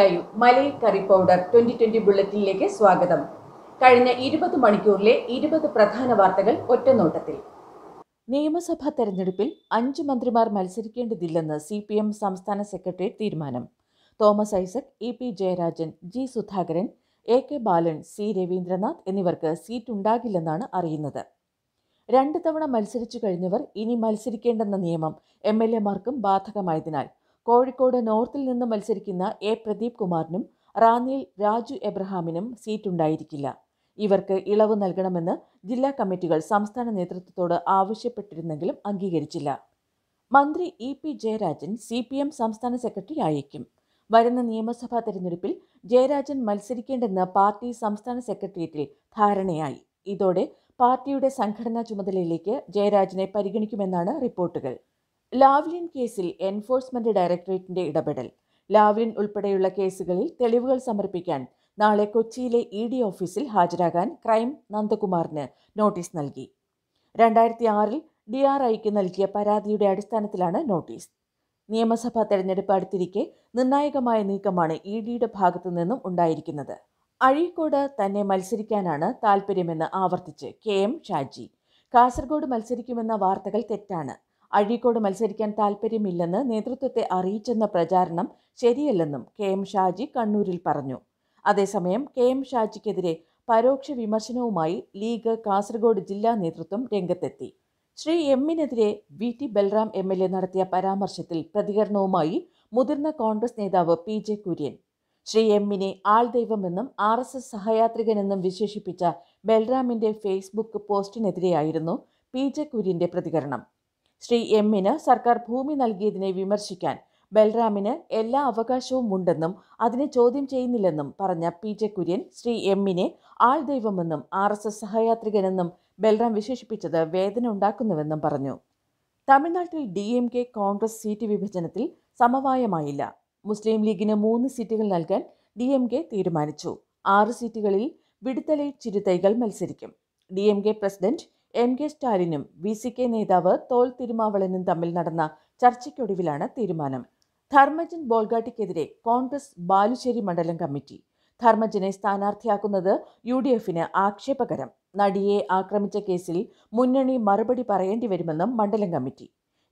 live Malayil curry powder twenty twenty ബുള്ളറ്റിനിലേക്ക് സ്വാഗതം കഴിഞ്ഞ ഇരുപത് മണിക്കൂറിലെ ഇരുപത് പ്രധാന വാർത്തകൾ ഒറ്റനോട്ടത്തിൽ നിയമസഭാ തെരഞ്ഞെടുപ്പിൽ അഞ്ച് മന്ത്രിമാർ മത്സരിക്കേണ്ടതില്ലെന്ന് സി പി എം സംസ്ഥാന സെക്രട്ടറി തീരുമാനം Thomas Isaac E P Jayarajan G Sudhakaran A K Balan C Raveendranath എന്നിവർക്ക് സീറ്റ് ഉണ്ടാകില്ലെന്നാണ് അറിയുന്നത് രണ്ട് തവണ മത്സരിച്ചു കഴിഞ്ഞവർ ഇനി മത്സരിക്കേണ്ടെന്ന നിയമം എം എൽ എമാർക്കും ബാധകമായതിനാൽ കോഴിക്കോട് നോർത്തിൽ നിന്ന് മത്സരിക്കുന്ന എ പ്രദീപ് കുമാറിനും റാന്നിയിൽ രാജു എബ്രഹാമിനും സീറ്റുണ്ടായിരിക്കില്ല ഇവർക്ക് ഇളവ് നൽകണമെന്ന് ജില്ലാ കമ്മിറ്റികൾ സംസ്ഥാന നേതൃത്വത്തോട് ആവശ്യപ്പെട്ടിരുന്നെങ്കിലും അംഗീകരിച്ചില്ല മന്ത്രി E P Jayarajan C P M സംസ്ഥാന സെക്രട്ടറി ആയേക്കും വരുന്ന നിയമസഭാ തെരഞ്ഞെടുപ്പിൽ ജയരാജൻ മത്സരിക്കേണ്ടെന്ന് പാർട്ടി സംസ്ഥാന സെക്രട്ടേറിയറ്റിൽ ധാരണയായി ഇതോടെ പാർട്ടിയുടെ സംഘടനാ ചുമതലയിലേക്ക് ജയരാജനെ പരിഗണിക്കുമെന്നാണ് റിപ്പോർട്ടുകൾ ലാവ്ലിൻ കേസിൽ എൻഫോഴ്സ്മെന്റ് ഡയറക്ടറേറ്റിന്റെ ഇടപെടൽ ലാവ്ലിൻ ഉൾപ്പെടെയുള്ള കേസുകളിൽ തെളിവുകൾ സമർപ്പിക്കാൻ നാളെ കൊച്ചിയിലെ ഇ ഡി ഓഫീസിൽ ഹാജരാകാൻ ക്രൈം നന്ദകുമാറിന് നോട്ടീസ് നൽകി രണ്ടായിരത്തി ആറിൽ ഡി ആർ ഐക്ക് നൽകിയ പരാതിയുടെ അടിസ്ഥാനത്തിലാണ് നോട്ടീസ് നിയമസഭാ തെരഞ്ഞെടുപ്പ് അടുത്തിരിക്കെ നിർണായകമായ നീക്കമാണ് ഇ ഡിയുടെ ഭാഗത്തു നിന്നും ഉണ്ടായിരിക്കുന്നത് അഴീക്കോട് തന്നെ മത്സരിക്കാനാണ് താൽപ്പര്യമെന്ന് ആവർത്തിച്ച് കെ എം ഷാജി കാസർഗോഡ് മത്സരിക്കുമെന്ന വാർത്തകൾ തെറ്റാണ് അഴീക്കോട് മത്സരിക്കാൻ താൽപ്പര്യമില്ലെന്ന് നേതൃത്വത്തെ അറിയിച്ചെന്ന പ്രചാരണം ശരിയല്ലെന്നും കെ എം ഷാജി കണ്ണൂരിൽ പറഞ്ഞു അതേസമയം കെ എം ഷാജിക്കെതിരെ പരോക്ഷ വിമർശനവുമായി ലീഗ് കാസർഗോഡ് ജില്ലാ നേതൃത്വം രംഗത്തെത്തി ശ്രീ എമ്മിനെതിരെ V T Balram M L A നടത്തിയ പരാമർശത്തിൽ പ്രതികരണവുമായി മുതിർന്ന കോൺഗ്രസ് നേതാവ് പി ജെ കുര്യൻ ശ്രീ എമ്മിനെ ആൾദൈവമെന്നും ആർ എസ് എസ് സഹയാത്രികനെന്നും വിശേഷിപ്പിച്ച ബൽറാമിന്റെ ഫേസ്ബുക്ക് പോസ്റ്റിനെതിരെയായിരുന്നു പി ജെ കുര്യന്റെ പ്രതികരണം ശ്രീ എമ്മിന് സർക്കാർ ഭൂമി നൽകിയതിനെ വിമർശിക്കാൻ ബൽറാമിന് എല്ലാ അവകാശവും ഉണ്ടെന്നും അതിനെ ചോദ്യം ചെയ്യുന്നില്ലെന്നും പറഞ്ഞ പി ജെ കുര്യൻ ശ്രീ എമ്മിനെ ആൾ ദൈവമെന്നും ആർ എസ് എസ് സഹയാത്രികനെന്നും ബൽറാം വിശേഷിപ്പിച്ചത് വേദന ഉണ്ടാക്കുന്നുവെന്നും പറഞ്ഞു തമിഴ്നാട്ടിൽ D M K Congress seat വിഭജനത്തിൽ സമവായമായില്ല മുസ്ലിം ലീഗിന് മൂന്ന് സീറ്റുകൾ നൽകാൻ ഡി എം കെ തീരുമാനിച്ചു ആറ് സീറ്റുകളിൽ വിടുത്തലയിൽ ചിരുതൈകൾ മത്സരിക്കും D M K president M K സ്റ്റാലിനും വി സി കെ നേതാവ് തോൽ തിരുമാവളനും തമ്മിൽ നടന്ന ചർച്ചയ്ക്കൊടുവിലാണ് തീരുമാനം ധർമ്മജൻ ബോൾഗാട്ടിക്കെതിരെ കോൺഗ്രസ് ബാലുശ്ശേരി മണ്ഡലം കമ്മിറ്റി ധർമ്മജനെ സ്ഥാനാർത്ഥിയാക്കുന്നത് യു ഡി എഫിന് ആക്ഷേപകരം നടിയെ ആക്രമിച്ച കേസിൽ മുന്നണി മറുപടി പറയേണ്ടി വരുമെന്നും മണ്ഡലം കമ്മിറ്റി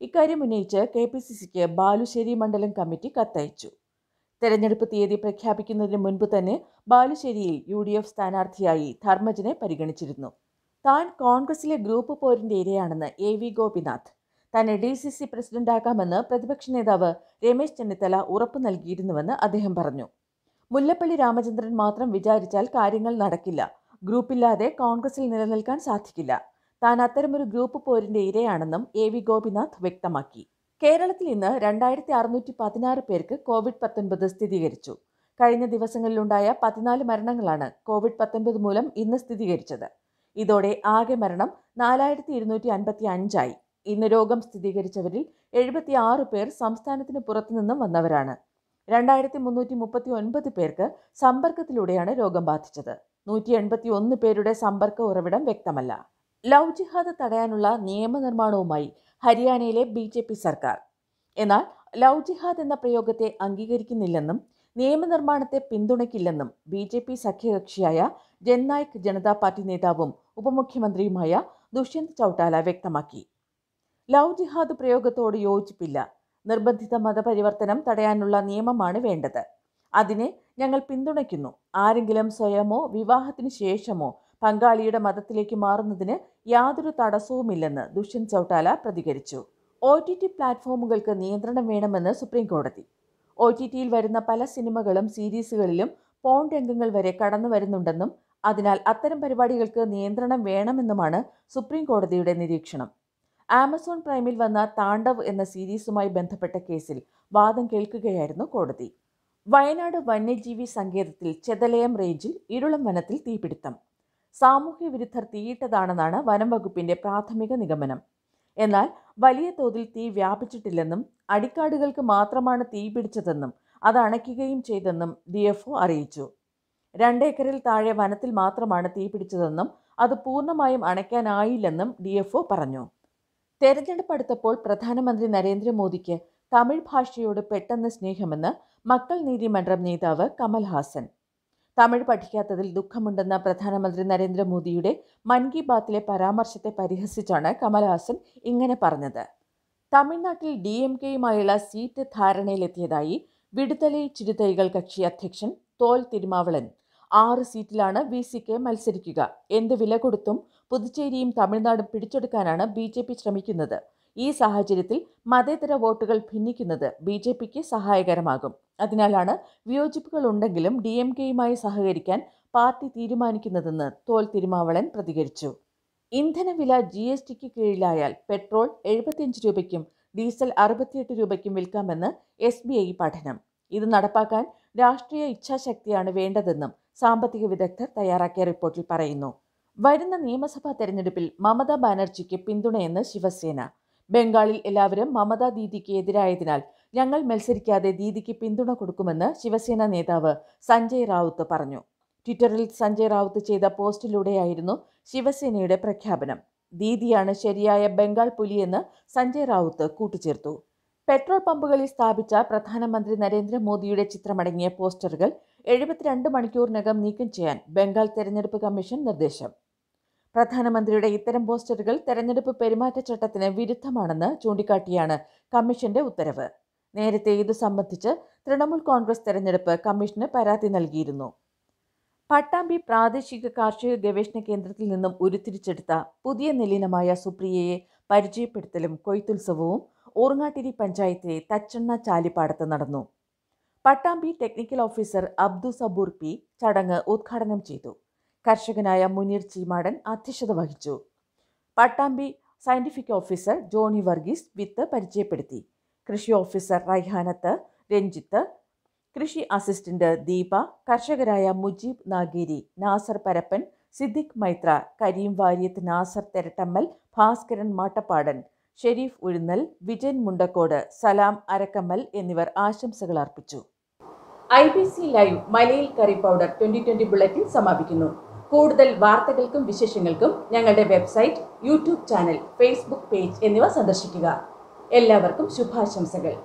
ഇക്കാര്യം ഉന്നയിച്ച് കെ പി സി സിക്ക് ബാലുശ്ശേരി മണ്ഡലം കമ്മിറ്റി കത്തയച്ചു തെരഞ്ഞെടുപ്പ് തീയതി പ്രഖ്യാപിക്കുന്നതിന് മുൻപ് തന്നെ ബാലുശ്ശേരിയിൽ യു ഡി എഫ് സ്ഥാനാർത്ഥിയായി ധർമ്മജനെ പരിഗണിച്ചിരുന്നു താൻ കോൺഗ്രസിലെ ഗ്രൂപ്പ് പോരിൻ്റെ ഇരയാണെന്ന് എ വി ഗോപിനാഥ് തന്നെ ഡി സി സി പ്രസിഡന്റാകാമെന്ന് പ്രതിപക്ഷ നേതാവ് രമേശ് ചെന്നിത്തല ഉറപ്പ് നൽകിയിരുന്നുവെന്ന് അദ്ദേഹം പറഞ്ഞു മുല്ലപ്പള്ളി രാമചന്ദ്രൻ മാത്രം വിചാരിച്ചാൽ കാര്യങ്ങൾ നടക്കില്ല ഗ്രൂപ്പില്ലാതെ കോൺഗ്രസിൽ നിലനിൽക്കാൻ സാധിക്കില്ല താൻ അത്തരമൊരു ഗ്രൂപ്പ് പോരിന്റെ ഇരയാണെന്നും എ വി ഗോപിനാഥ് വ്യക്തമാക്കി കേരളത്തിൽ ഇന്ന് രണ്ടായിരത്തി അറുന്നൂറ്റി പതിനാറ് പേർക്ക് കോവിഡ് പത്തൊൻപത് സ്ഥിരീകരിച്ചു കഴിഞ്ഞ ദിവസങ്ങളിലുണ്ടായ പതിനാല് മരണങ്ങളാണ് കോവിഡ് പത്തൊൻപത് മൂലം ഇന്ന് സ്ഥിരീകരിച്ചത് ഇതോടെ ആകെ മരണം നാലായിരത്തി ഇരുന്നൂറ്റി അൻപത്തി അഞ്ചായി ഇന്ന് രോഗം സ്ഥിരീകരിച്ചവരിൽ എഴുപത്തി ആറ് പേർ സംസ്ഥാനത്തിന് പുറത്തുനിന്നും വന്നവരാണ് രണ്ടായിരത്തി മുന്നൂറ്റി മുപ്പത്തി ഒൻപത് പേർക്ക് സമ്പർക്കത്തിലൂടെയാണ് രോഗം ബാധിച്ചത് നൂറ്റി എൺപത്തി ഒന്ന് പേരുടെ സമ്പർക്ക ഉറവിടം വ്യക്തമല്ല ലവ് ജിഹാദ് തടയാനുള്ള നിയമനിർമ്മാണവുമായി ഹരിയാനയിലെ ബി സർക്കാർ എന്നാൽ ലവ് ജിഹാദ് എന്ന പ്രയോഗത്തെ അംഗീകരിക്കുന്നില്ലെന്നും നിയമനിർമ്മാണത്തെ പിന്തുണയ്ക്കില്ലെന്നും ബി ജെ പി സഖ്യകക്ഷിയായ ജൻനായക് ജനതാ പാർട്ടി നേതാവും ഉപമുഖ്യമന്ത്രിയുമായ ദുഷ്യന്ത് ചൗട്ടാല വ്യക്തമാക്കി ലവ് ജിഹാദ് പ്രയോഗത്തോട് യോജിപ്പില്ല നിർബന്ധിത മതപരിവർത്തനം തടയാനുള്ള നിയമമാണ് വേണ്ടത് അതിനെ ഞങ്ങൾ പിന്തുണയ്ക്കുന്നു ആരെങ്കിലും സ്വയമോ വിവാഹത്തിന് ശേഷമോ പങ്കാളിയുടെ മതത്തിലേക്ക് മാറുന്നതിന് യാതൊരു തടസ്സവുമില്ലെന്ന് ദുഷ്യന്ത് ചൗട്ടാല പ്രതികരിച്ചു ഒ ടി ടി പ്ലാറ്റ്ഫോമുകൾക്ക് നിയന്ത്രണം വേണമെന്ന് സുപ്രീംകോടതി ഒ ടി ടിയിൽ വരുന്ന പല സിനിമകളും സീരീസുകളിലും പോൺ രംഗങ്ങൾ വരെ കടന്നു വരുന്നുണ്ടെന്നും അതിനാൽ അത്തരം പരിപാടികൾക്ക് നിയന്ത്രണം വേണമെന്നുമാണ് സുപ്രീം കോടതിയുടെ നിരീക്ഷണം ആമസോൺ പ്രൈമിൽ വന്ന താണ്ഡവ് എന്ന സീരീസുമായി ബന്ധപ്പെട്ട കേസിൽ വാദം കേൾക്കുകയായിരുന്നു കോടതി വയനാട് വന്യജീവി സങ്കേതത്തിൽ ചെതലയം റേഞ്ചിൽ ഇരുളം വനത്തിൽ തീപിടുത്തം സാമൂഹ്യ വിരുദ്ധർ തീയിട്ടതാണെന്നാണ് വനം വകുപ്പിന്റെ പ്രാഥമിക നിഗമനം എന്നാൽ വലിയ തോതിൽ തീ വ്യാപിച്ചിട്ടില്ലെന്നും അടിക്കാടുകൾക്ക് മാത്രമാണ് തീ പിടിച്ചതെന്നും അത് അണയ്ക്കുകയും ചെയ്തെന്നും ഡി എഫ് അറിയിച്ചു രണ്ടേക്കറിൽ താഴെ വനത്തിൽ മാത്രമാണ് തീ പിടിച്ചതെന്നും അത് പൂർണ്ണമായും അണയ്ക്കാനായില്ലെന്നും ഡി എഫ് പറഞ്ഞു തെരഞ്ഞെടുപ്പ് അടുത്തപ്പോൾ പ്രധാനമന്ത്രി നരേന്ദ്രമോദിക്ക് തമിഴ് ഭാഷയോട് പെട്ടെന്ന് സ്നേഹമെന്ന് മക്കൾ നീതി മണ്ഡലം നേതാവ് കമൽഹാസൻ തമിഴ് പഠിക്കാത്തതിൽ ദുഃഖമുണ്ടെന്ന പ്രധാനമന്ത്രി നരേന്ദ്രമോദിയുടെ മൻ കി ബാത്തിലെ പരാമർശത്തെ പരിഹസിച്ചാണ് കമൽഹാസൻ ഇങ്ങനെ പറഞ്ഞത് തമിഴ്നാട്ടിൽ ഡി എം കെയുമായുള്ള സീറ്റ് ധാരണയിലെത്തിയതായി വിടുതലൈ ചിരുതൈകൾ കക്ഷി അധ്യക്ഷൻ തോൽ തിരുമാവളൻ ആറ് സീറ്റിലാണ് വി സി കെ മത്സരിക്കുക എന്ത് വില കൊടുത്തും പുതുച്ചേരിയും തമിഴ്നാടും പിടിച്ചെടുക്കാനാണ് ബി ജെ പി ശ്രമിക്കുന്നത് ഈ സാഹചര്യത്തിൽ മതേതര വോട്ടുകൾ ഭിന്നിക്കുന്നത് ബി ജെ പിക്ക് സഹായകരമാകും അതിനാലാണ് ഉണ്ടെങ്കിലും ഡി എം കെയുമായി സഹകരിക്കാൻ പാർട്ടി തീരുമാനിക്കുന്നതെന്ന് തോൽ തിരുമാവളൻ പ്രതികരിച്ചു ഇന്ധനവില ജി എസ് ടിക്ക് കീഴിലായാൽ പെട്രോൾ എഴുപത്തിയഞ്ച് രൂപയ്ക്കും ഡീസൽ അറുപത്തിയെട്ട് രൂപയ്ക്കും വിൽക്കാമെന്ന് എസ് ബി ഐ പഠനം ഇത് നടപ്പാക്കാൻ രാഷ്ട്രീയ ഇച്ഛാശക്തിയാണ് വേണ്ടതെന്നും സാമ്പത്തിക വിദഗ്ധർ തയ്യാറാക്കിയ റിപ്പോർട്ടിൽ പറയുന്നു വരുന്ന നിയമസഭാ തെരഞ്ഞെടുപ്പിൽ മമതാ ബാനർജിക്ക് പിന്തുണയെന്ന് ശിവസേന ബംഗാളിൽ എല്ലാവരും മമതാ ദീദിക്ക് എതിരായതിനാൽ ഞങ്ങൾ മത്സരിക്കാതെ ദീദിക്ക് പിന്തുണ കൊടുക്കുമെന്ന് ശിവസേന നേതാവ് സഞ്ജയ് റാവുത്ത് പറഞ്ഞു ട്വിറ്ററിൽ സഞ്ജയ് റാവുത്ത് ചെയ്ത പോസ്റ്റിലൂടെയായിരുന്നു ശിവസേനയുടെ പ്രഖ്യാപനം ദീദിയാണ് ശരിയായ ബംഗാൾ പുലിയെന്ന് സഞ്ജയ് റാവുത്ത് കൂട്ടിച്ചേർത്തു പെട്രോൾ പമ്പുകളിൽ സ്ഥാപിച്ച പ്രധാനമന്ത്രി നരേന്ദ്രമോദിയുടെ ചിത്രമടങ്ങിയ പോസ്റ്ററുകൾ എഴുപത്തിരണ്ട് മണിക്കൂറിനകം നീക്കം ചെയ്യാൻ ബംഗാൾ തെരഞ്ഞെടുപ്പ് കമ്മീഷൻ നിർദ്ദേശം പ്രധാനമന്ത്രിയുടെ ഇത്തരം പോസ്റ്ററുകൾ തെരഞ്ഞെടുപ്പ് പെരുമാറ്റച്ചട്ടത്തിന് വിരുദ്ധമാണെന്ന് ചൂണ്ടിക്കാട്ടിയാണ് കമ്മീഷന്റെ ഉത്തരവ് നേരത്തെ ഇത് സംബന്ധിച്ച് തൃണമൂൽ കോൺഗ്രസ് തെരഞ്ഞെടുപ്പ് കമ്മീഷന് പരാതി നൽകിയിരുന്നു പട്ടാമ്പി പ്രാദേശിക കാർഷിക ഗവേഷണ കേന്ദ്രത്തിൽ നിന്നും ഉരുത്തിരിച്ചെടുത്ത പുതിയ നിലീനമായ സുപ്രിയയെ പരിചയപ്പെടുത്തലും കൊയ്ത്തുത്സവവും ഊർങ്ങാട്ടിരി പഞ്ചായത്തിലെ തച്ചെണ്ണ ചാലിപ്പാടത്ത് നടന്നു Pattambi technical officer Abdu Saboor P ചടങ്ങ് ഉദ്ഘാടനം ചെയ്തു കർഷകനായ മുനീർ ചീമാടൻ അധ്യക്ഷത വഹിച്ചു പട്ടാമ്പി സയന്റിഫിക് ഓഫീസർ ജോണി വർഗീസ് വിത്ത് പരിചയപ്പെടുത്തി കൃഷി ഓഫീസർ റൈഹാനത്ത് രഞ്ജിത്ത് കൃഷി അസിസ്റ്റന്റ് ദീപ കർഷകരായ മുജീബ് നാഗേരി നാസർ പരപ്പൻ സിദ്ദിഖ് മൈത്ര കരീം വാര്യത്ത് നാസർ തെരട്ടമ്മൽ ഭാസ്കരൻ മാട്ടപ്പാടൻ ഷെരീഫ് ഉഴുന്നൽ വിജയൻ മുണ്ടക്കോട് സലാം അരക്കമ്മൽ എന്നിവർ ആശംസകൾ അർപ്പിച്ചു I B C live Malayil curry powder twenty twenty bulletin സമാപിക്കുന്നു കൂടുതൽ വാർത്തകൾക്കും വിശേഷങ്ങൾക്കും ഞങ്ങളുടെ website YouTube channel Facebook page എന്നിവ സന്ദർശിക്കുക എല്ലാവർക്കും ശുഭാശംസകൾ